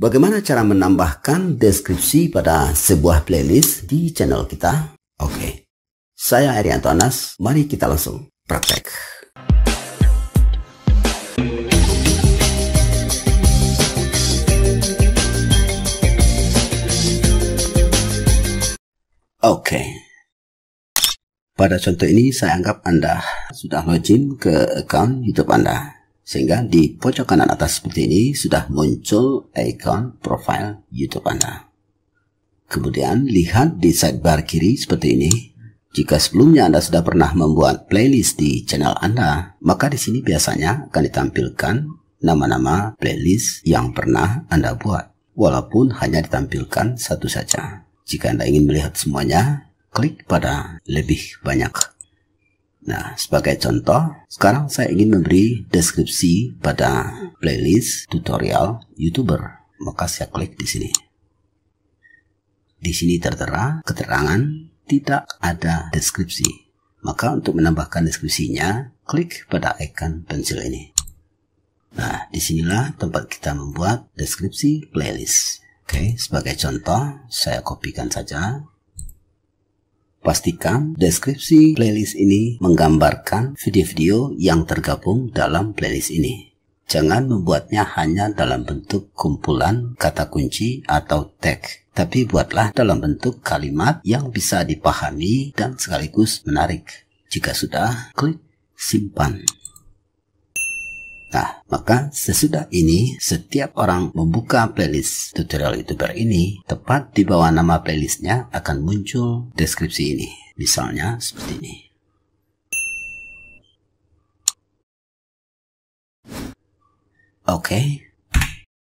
Bagaimana cara menambahkan deskripsi pada sebuah playlist di channel kita? Oke, okay. saya Arianto Anas, mari kita langsung praktek. Oke, okay. pada contoh ini saya anggap Anda sudah login ke account YouTube Anda. Sehingga di pojok kanan atas seperti ini sudah muncul icon profil YouTube Anda. Kemudian lihat di sidebar kiri seperti ini. Jika sebelumnya Anda sudah pernah membuat playlist di channel Anda, maka di sini biasanya akan ditampilkan nama-nama playlist yang pernah Anda buat, walaupun hanya ditampilkan satu saja. Jika Anda ingin melihat semuanya, klik pada lebih banyak. Nah, sebagai contoh, sekarang saya ingin memberi deskripsi pada playlist tutorial YouTuber. Maka saya klik di sini. Di sini tertera keterangan tidak ada deskripsi. Maka untuk menambahkan deskripsinya, klik pada ikon pensil ini. Nah, disinilah tempat kita membuat deskripsi playlist. Oke, sebagai contoh, saya kopikan saja Pastikan deskripsi playlist ini menggambarkan video-video yang tergabung dalam playlist ini. Jangan membuatnya hanya dalam bentuk kumpulan kata kunci atau tag, tapi buatlah dalam bentuk kalimat yang bisa dipahami dan sekaligus menarik. Jika sudah, klik simpan. Maka sesudah ini setiap orang membuka playlist tutorial youtuber ini tepat di bawah nama playlistnya akan muncul deskripsi ini. Misalnya seperti ini. Oke, okay,